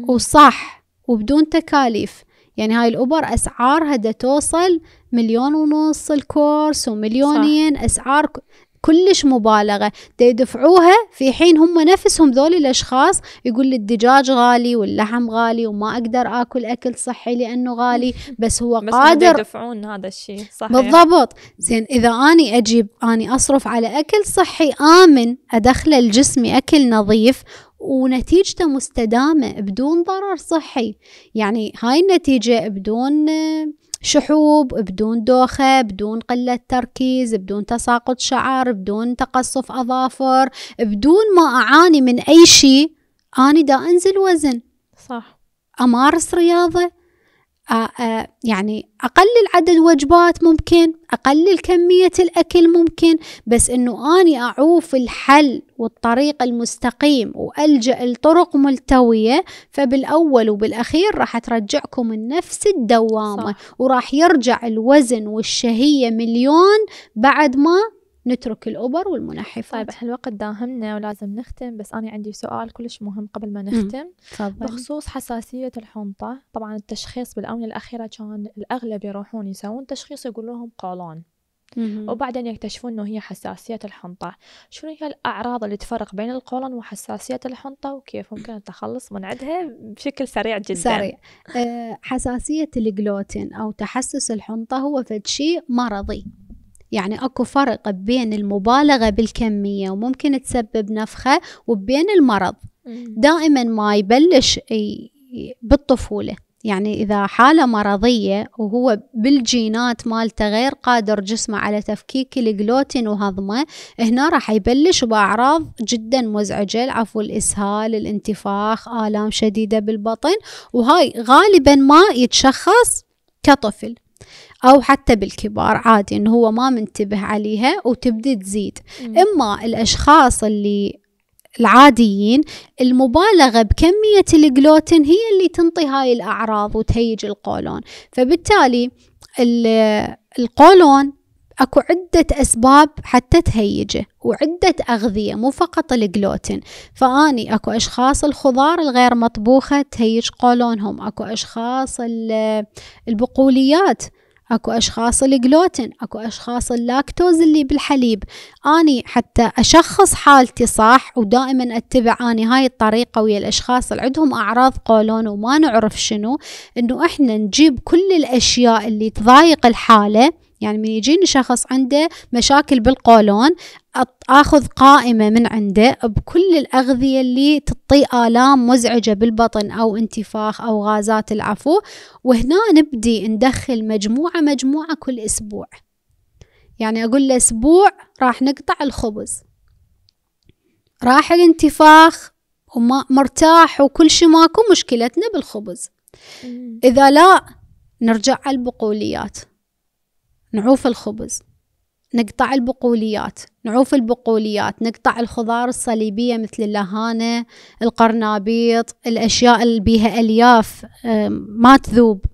وصح وبدون تكاليف يعني هاي الأوبر أسعارها دا توصل مليون ونص الكورس ومليونين صح. أسعار كلش مبالغة دا يدفعوها في حين هم نفسهم ذول الأشخاص يقول لي الدجاج غالي واللحم غالي وما أقدر أكل أكل صحي لأنه غالي <laughs> بس هو بس قادر يدفعون هذا الشيء صحيح بالضبط زين إذا أني أجيب أني أصرف على أكل صحي آمن أدخله لجسمي أكل نظيف ونتيجته مستدامة بدون ضرر صحي يعني هاي النتيجة بدون آه، شحوب بدون دوخة بدون قلة تركيز بدون تساقط شعر بدون تقصف أظافر بدون ما أعاني من أي شيء أنا دا أنزل وزن صح أمارس رياضة آه، آه، يعني أقلل عدد وجبات ممكن أقلل كمية الأكل ممكن بس أنه أني أعوف الحل والطريق المستقيم وألجأ لطرق ملتوية فبالأول وبالأخير راح ترجعكم لنفس الدوامة صح. وراح يرجع الوزن والشهية مليون بعد ما نترك الأوبر والمنحفات طيب احنا الوقت داهمنا ولازم نختم بس أنا عندي سؤال كلش مهم قبل ما نختم بخصوص حساسية الحنطة طبعا التشخيص بالآونة الأخيرة كان الأغلب يروحون يسوون تشخيص يقول لهم قولون وبعدين يكتشفون انه هي حساسية الحنطة شنو هي الأعراض اللي تفرق بين القولون وحساسية الحنطة وكيف ممكن التخلص من عندها بشكل سريع جدا سريع أه حساسية الجلوتين أو تحسس الحنطة هو فد شيء مرضي يعني اكو فرق بين المبالغه بالكميه وممكن تسبب نفخه وبين المرض دائما ما يبلش بالطفوله يعني إذا حالة مرضية وهو بالجينات مالته غير قادر جسمه على تفكيك الجلوتين وهضمه هنا راح يبلش بأعراض جدا مزعجة العفو الإسهال الانتفاخ آلام شديدة بالبطن وهاي غالبا ما يتشخص كطفل أو حتى بالكبار عادي إنه هو ما منتبه عليها وتبدي تزيد إما الأشخاص اللي العاديين المبالغة بكمية الجلوتين هي اللي تنطي هاي الأعراض وتهيج القولون فبالتالي القولون اكو عدة اسباب حتى تهيجه وعدة اغذية مو فقط الجلوتين فاني اكو اشخاص الخضار الغير مطبوخة تهيج قولونهم اكو اشخاص البقوليات اكو اشخاص الجلوتين اكو اشخاص اللاكتوز اللي بالحليب اني حتى اشخص حالتي صح ودائما اتبع اني هاي الطريقه ويا الاشخاص اللي عندهم اعراض قولون وما نعرف شنو انه احنا نجيب كل الاشياء اللي تضايق الحاله يعني من يجيني شخص عنده مشاكل بالقولون اخذ قائمه من عنده بكل الاغذيه اللي تعطي الام مزعجه بالبطن او انتفاخ او غازات العفو وهنا نبدي ندخل مجموعه مجموعه كل اسبوع يعني اقول له اسبوع راح نقطع الخبز راح الانتفاخ وما مرتاح وكل شيء ماكو مشكلتنا بالخبز اذا لا نرجع على البقوليات نعوف الخبز نقطع البقوليات نعوف البقوليات نقطع الخضار الصليبية مثل اللهانة القرنابيط الأشياء اللي بيها ألياف ما تذوب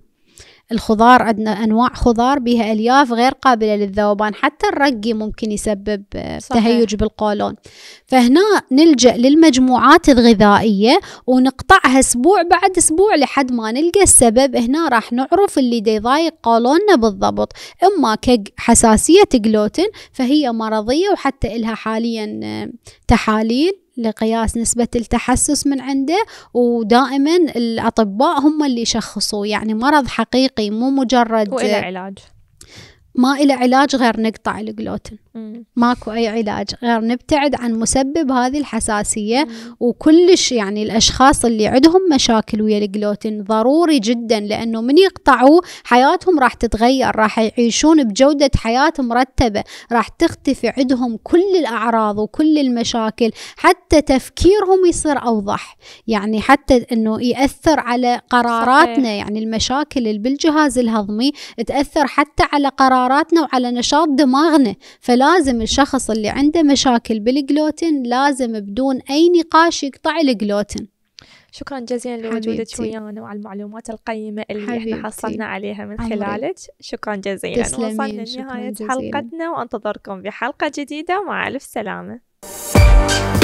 الخضار عندنا أنواع خضار بها ألياف غير قابلة للذوبان حتى الرقي ممكن يسبب آه، صحيح. تهيج بالقولون فهنا نلجأ للمجموعات الغذائية ونقطعها أسبوع بعد أسبوع لحد ما نلقى السبب هنا راح نعرف اللي ديضايق يضايق قولوننا بالضبط إما كحساسية جلوتين فهي مرضية وحتى إلها حاليا آه، تحاليل لقياس نسبة التحسس من عنده ودائما الأطباء هم اللي يشخصوا يعني مرض حقيقي مو مجرد وإلى علاج ما إلى علاج غير نقطع الجلوتين ماكو اي علاج غير نبتعد عن مسبب هذه الحساسيه وكلش يعني الاشخاص اللي عندهم مشاكل ويا الجلوتين ضروري جدا لانه من يقطعوا حياتهم راح تتغير راح يعيشون بجوده حياه مرتبه راح تختفي عندهم كل الاعراض وكل المشاكل حتى تفكيرهم يصير اوضح يعني حتى انه ياثر على قراراتنا صحيح. يعني المشاكل اللي بالجهاز الهضمي تاثر حتى على قراراتنا وعلى نشاط دماغنا فلا لازم الشخص اللي عنده مشاكل بالجلوتين لازم بدون أي نقاش يقطع الجلوتين شكرا جزيلا لوجودك ويانا وعلى المعلومات القيمة اللي حبيبتي. احنا حصلنا عليها من خلالك شكرا جزيلا وصلنا لنهاية حلقتنا وانتظركم بحلقة جديدة مع ألف سلامة